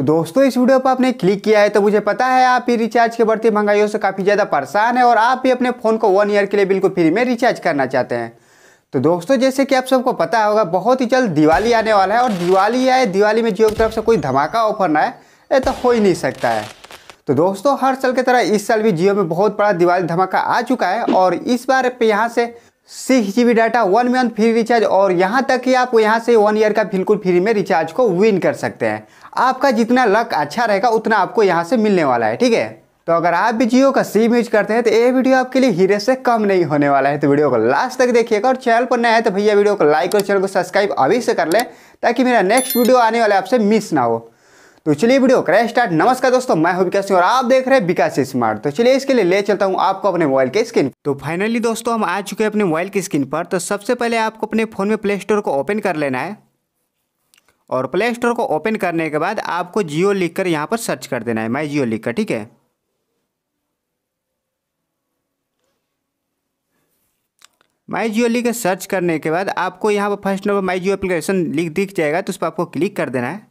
तो दोस्तों इस वीडियो पर आपने क्लिक किया है तो मुझे पता है आप ये रिचार्ज के बढ़ती महंगाइयों से काफ़ी ज़्यादा परेशान है और आप भी अपने फ़ोन को वन ईयर के लिए बिल्कुल फ्री में रिचार्ज करना चाहते हैं तो दोस्तों जैसे कि आप सबको पता होगा बहुत ही जल्द दिवाली आने वाला है और दिवाली आए दिवाली में जियो की तरफ से कोई धमाका ऑफर ना है ये तो हो ही नहीं सकता है तो दोस्तों हर साल की तरह इस साल भी जियो में बहुत बड़ा दिवाली धमाका आ चुका है और इस बार पे यहाँ से six G data one month free recharge और यहाँ तक कि आप यहाँ से वन ईयर का बिल्कुल फ्री में रिचार्ज को विन कर सकते हैं आपका जितना लक अच्छा रहेगा उतना आपको यहाँ से मिलने वाला है ठीक है तो अगर आप भी जियो का सिम यूज करते हैं तो ये वीडियो आपके लिए हीरे से कम नहीं होने वाला है तो वीडियो को लास्ट तक देखिएगा और चैनल पर नया है तो भैया वीडियो को लाइक और चैनल को सब्सक्राइब अभी से कर लें ताकि मेरा नेक्स्ट वीडियो आने वाला आपसे मिस ना हो तो चलिए वीडियो करें स्टार्ट नमस्कार दोस्तों मैं हूं विकास सिंह और आप देख रहे हैं विकास स्मार्ट तो चलिए इसके लिए ले चलता हूं आपको अपने मोबाइल के स्क्रीन तो फाइनली दोस्तों हम आ चुके हैं अपने मोबाइल की स्क्रीन पर तो सबसे पहले आपको अपने फ़ोन में प्ले स्टोर को ओपन कर लेना है और प्ले स्टोर को ओपन करने के बाद आपको जियो लिख कर यहाँ पर सर्च कर देना है माई जियो लिख कर ठीक है माई जियो लिख सर्च करने के बाद आपको यहाँ पर first number my Jio application लिख दिख जाएगा तो उस पर आपको क्लिक कर देना है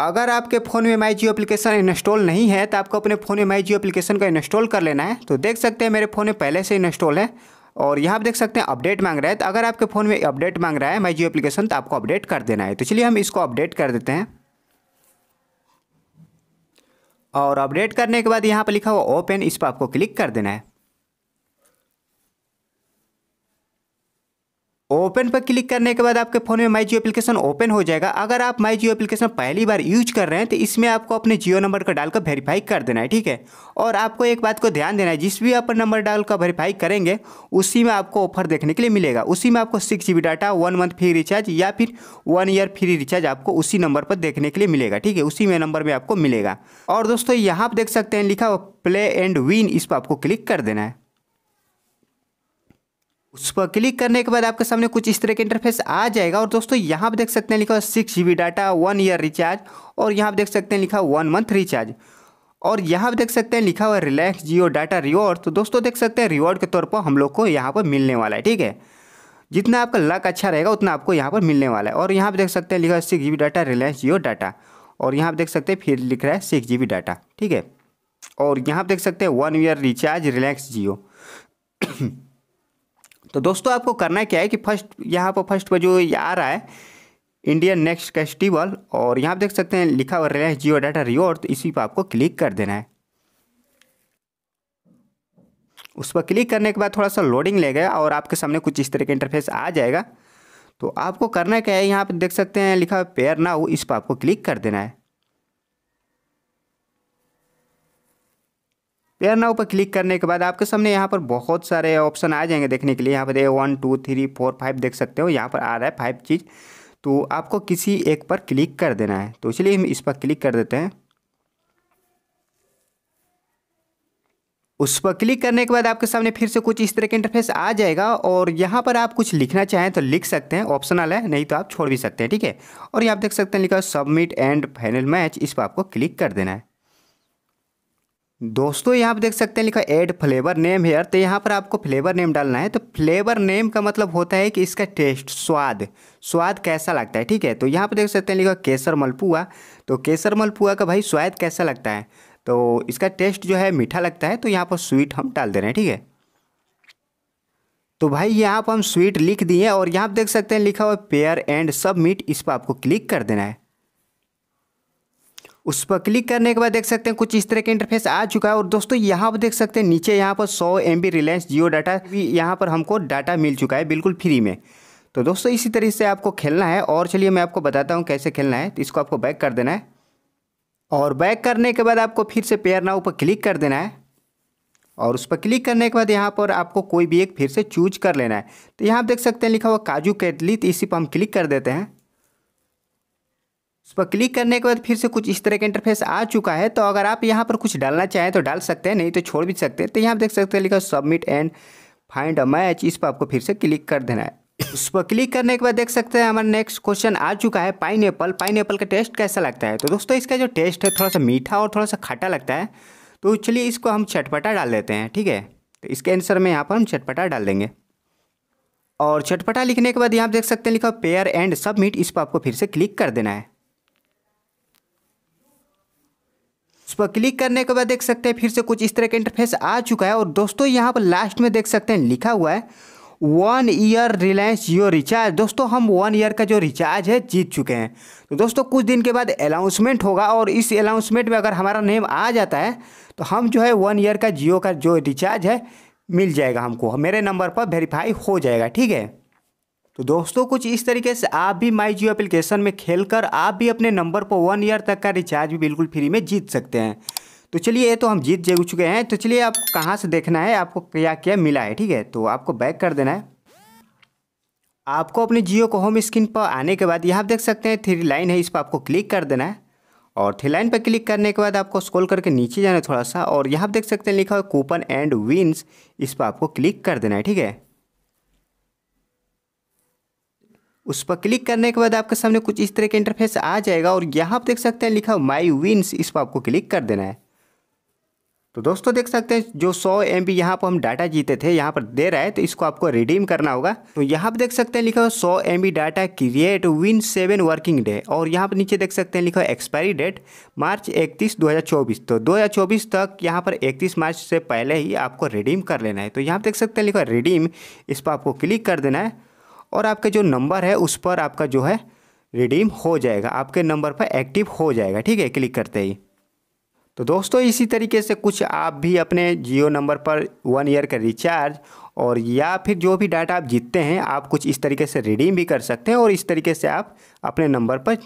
अगर आपके फ़ोन में माई जियो अप्लीकेशन इंस्टॉल नहीं है तो आपको अपने फ़ोन में माई जियो अप्लीकेशन का इंस्टॉल कर लेना है तो देख सकते हैं मेरे फ़ोन में पहले से इंस्टॉल है और यहाँ आप देख सकते हैं अपडेट मांग रहा है तो अगर आपके फ़ोन में अपडेट मांग रहा है माई जियो अप्लीकेशन तो आपको अपडेट कर देना है तो चलिए हम इसको अपडेट कर देते हैं और अपडेट करने के बाद यहाँ पर लिखा हुआ ओपन इस पर आपको क्लिक कर देना है ओपन पर क्लिक करने के बाद आपके फोन में माई जियो एप्लीकेशन ओपन हो जाएगा अगर आप माई जियो एप्लीकेशन पहली बार यूज कर रहे हैं तो इसमें आपको अपने जियो नंबर का डालकर वेरीफाई कर देना है ठीक है और आपको एक बात को ध्यान देना है जिस भी आप नंबर डालकर वेरीफाई करेंगे उसी में आपको ऑफर देखने के लिए मिलेगा उसी में आपको six G data one month free recharge या फिर वन ईयर फ्री रिचार्ज आपको उसी नंबर पर देखने के लिए मिलेगा ठीक है उसी में नंबर में आपको मिलेगा और दोस्तों यहाँ आप देख सकते हैं लिखा हुआ प्ले एंड विन इस पर आपको क्लिक कर देना है उस पर क्लिक करने के बाद आपके सामने कुछ इस तरह का इंटरफेस आ जाएगा और दोस्तों यहाँ पर देख सकते हैं लिखा six G data one year recharge और यहाँ पर देख सकते हैं लिखा वन मंथ रिचार्ज और यहाँ पर देख सकते हैं लिखा हुआ रिलैक्स जियो डाटा रिवॉर्ड तो दोस्तों देख सकते हैं रिवॉर्ड के तौर पर हम लोग को यहाँ पर मिलने वाला है ठीक है जितना आपका लक अच्छा रहेगा उतना आपको यहाँ पर मिलने वाला है और यहाँ पर देख सकते हैं लिखा six G data Reliance Jio data और यहाँ पर देख सकते हैं फिर लिख रहा है सिक्स जी डाटा ठीक है और यहाँ पर देख सकते हैं one year recharge Reliance Jio तो दोस्तों आपको करना क्या है कि फर्स्ट यहाँ पर फर्स्ट पर जो आ रहा है इंडियन नेक्स्ट फेस्टिवल और यहाँ देख सकते हैं लिखा हुआ रिलायंस जियो डाटा रिवॉर्ड तो इसी पर आपको क्लिक कर देना है उस पर क्लिक करने के बाद थोड़ा सा लोडिंग ले गया और आपके सामने कुछ इस तरह का इंटरफेस आ जाएगा तो आपको करना क्या है यहाँ पर देख सकते हैं लिखा पेयर ना हो इस पर आपको क्लिक कर देना है एयर नाउ पर क्लिक करने के बाद आपके सामने यहाँ पर बहुत सारे ऑप्शन आ जाएंगे देखने के लिए यहाँ पर A one two three four five देख सकते हो यहाँ पर आ रहा है फाइव चीज़ तो आपको किसी एक पर क्लिक कर देना है तो इसलिए हम इस पर क्लिक कर देते हैं उस पर क्लिक करने के बाद आपके सामने फिर से कुछ इस तरह का इंटरफेस आ जाएगा और यहाँ पर आप कुछ लिखना चाहें तो लिख सकते हैं ऑप्शनल है नहीं तो आप छोड़ भी सकते हैं ठीक है और यहाँ आप देख सकते हैं लिखा सबमिट एंड फाइनल मैच इस पर आपको क्लिक कर देना है दोस्तों यहाँ पर देख सकते हैं लिखा एड फ्लेवर नेम हेयर तो यहाँ पर आपको फ्लेवर नेम डालना है तो फ्लेवर नेम का मतलब होता है कि इसका टेस्ट स्वाद स्वाद कैसा लगता है ठीक है तो यहाँ पर देख सकते हैं लिखा केसर मलपुआ तो केसर मलपुआ का भाई स्वाद कैसा लगता है तो इसका टेस्ट जो है मीठा लगता है तो यहाँ पर स्वीट हम डाल दे रहे हैं ठीक है तो भाई यहाँ पर हम स्वीट लिख दिए और यहाँ पर देख सकते हैं लिखा हुआ पेयर एंड सब मीट इस पर आपको क्लिक कर देना है उस पर क्लिक करने के बाद देख सकते हैं कुछ इस तरह के इंटरफेस आ चुका है और दोस्तों यहाँ पर देख सकते हैं नीचे यहाँ पर सौ एम रिलायंस जियो डाटा भी यहाँ पर हमको डाटा मिल चुका है बिल्कुल फ्री में तो दोस्तों इसी तरीके से आपको खेलना है और चलिए मैं आपको बताता हूँ कैसे खेलना है तो इसको आपको बैक कर देना है और बैक करने के बाद आपको फिर से पेयर नाउ पर क्लिक कर देना है और उस पर क्लिक करने के बाद यहाँ पर आपको कोई भी एक फिर से चूज कर लेना है तो यहाँ आप देख सकते हैं लिखा हुआ काजू कैटली तो इसी पर हम क्लिक कर देते हैं इस पर क्लिक करने के बाद फिर से कुछ इस तरह का इंटरफेस आ चुका है तो अगर आप यहाँ पर कुछ डालना चाहें तो डाल सकते हैं नहीं तो छोड़ भी सकते हैं तो यहाँ देख सकते हैं लिखा submit and find a match इस पर आपको फिर से क्लिक कर देना है उस पर क्लिक करने के बाद देख सकते हैं हमारा नेक्स्ट क्वेश्चन आ चुका है पाइन एप्पल पाइन एप्पल का टेस्ट कैसा लगता है तो दोस्तों इसका जो टेस्ट है थोड़ा सा मीठा और थोड़ा सा खट्टा लगता है तो चलिए इसको हम चटपटा डाल देते हैं ठीक है तो इसके आंसर में यहाँ पर हम चटपटा डाल देंगे और चटपटा लिखने के बाद यहाँ देख सकते हैं लिखा पेयर एंड सबमिट इस पर आपको फिर से क्लिक कर देना है उस पर क्लिक करने के बाद देख सकते हैं फिर से कुछ इस तरह का इंटरफेस आ चुका है और दोस्तों यहाँ पर लास्ट में देख सकते हैं लिखा हुआ है one year Reliance Jio recharge दोस्तों हम वन ईयर का जो रिचार्ज है जीत चुके हैं तो दोस्तों कुछ दिन के बाद अनाउंसमेंट होगा और इस अनाउंसमेंट में अगर हमारा नेम आ जाता है तो हम जो है वन ईयर का जियो का जो रिचार्ज है मिल जाएगा हमको मेरे नंबर पर वेरीफाई हो जाएगा ठीक है तो दोस्तों कुछ इस तरीके से आप भी माई जियो एप्लीकेशन में खेलकर आप भी अपने नंबर पर वन ईयर तक का रिचार्ज भी बिल्कुल फ्री में जीत सकते हैं तो चलिए ये तो हम जीत जे चुके हैं तो चलिए आपको कहाँ से देखना है आपको क्या क्या मिला है ठीक है तो आपको बैक कर देना है आपको अपने जियो को होम स्क्रीन पर आने के बाद यहाँ देख सकते हैं थ्री लाइन है इस पर आपको क्लिक कर देना है और थ्री लाइन पर क्लिक करने के बाद आपको स्क्रॉल करके नीचे जाना है थोड़ा सा और यहाँ देख सकते हैं लिखा हुआ कूपन एंड विन्स इस पर आपको क्लिक कर देना है ठीक है उस पर क्लिक करने के बाद आपके सामने कुछ इस तरह का इंटरफेस आ जाएगा और यहाँ आप देख सकते हैं लिखा माई विन्स इस पर आपको क्लिक कर देना है तो दोस्तों देख सकते हैं जो 100 एम बी यहाँ पर हम डाटा जीते थे यहाँ पर दे रहा है तो इसको आपको रिडीम करना होगा तो यहाँ पर देख सकते हैं लिखा हुआ सौ M B data create win seven working day और यहाँ पर नीचे देख सकते हैं लिखा हुआ एक्सपायरी डेट मार्च 31 2024 तो 2024 तक यहाँ पर 31 मार्च से पहले ही आपको रिडीम कर लेना है तो यहाँ पर देख सकते हैं लिखा रिडीम इस पर आपको क्लिक कर देना है और आपका जो नंबर है उस पर आपका जो है रिडीम हो जाएगा आपके नंबर पर एक्टिव हो जाएगा ठीक है क्लिक करते ही तो दोस्तों इसी तरीके से कुछ आप भी अपने जियो नंबर पर वन ईयर का रिचार्ज और या फिर जो भी डाटा आप जीतते हैं आप कुछ इस तरीके से रिडीम भी कर सकते हैं और इस तरीके से आप अपने नंबर पर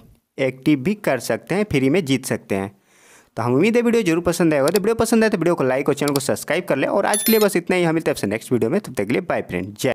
एक्टिव भी कर सकते हैं फ्री में जीत सकते हैं तो हम उम्मीद है वीडियो जरूर पसंद आएगा तो वीडियो पसंद आए तो वीडियो को लाइक और चैनल को सब्सक्राइब कर ले और आज के लिए बस इतना ही हम मिलते हैं आपसे नेक्स्ट वीडियो में तब तक के लिए बाय फ्रेंड जय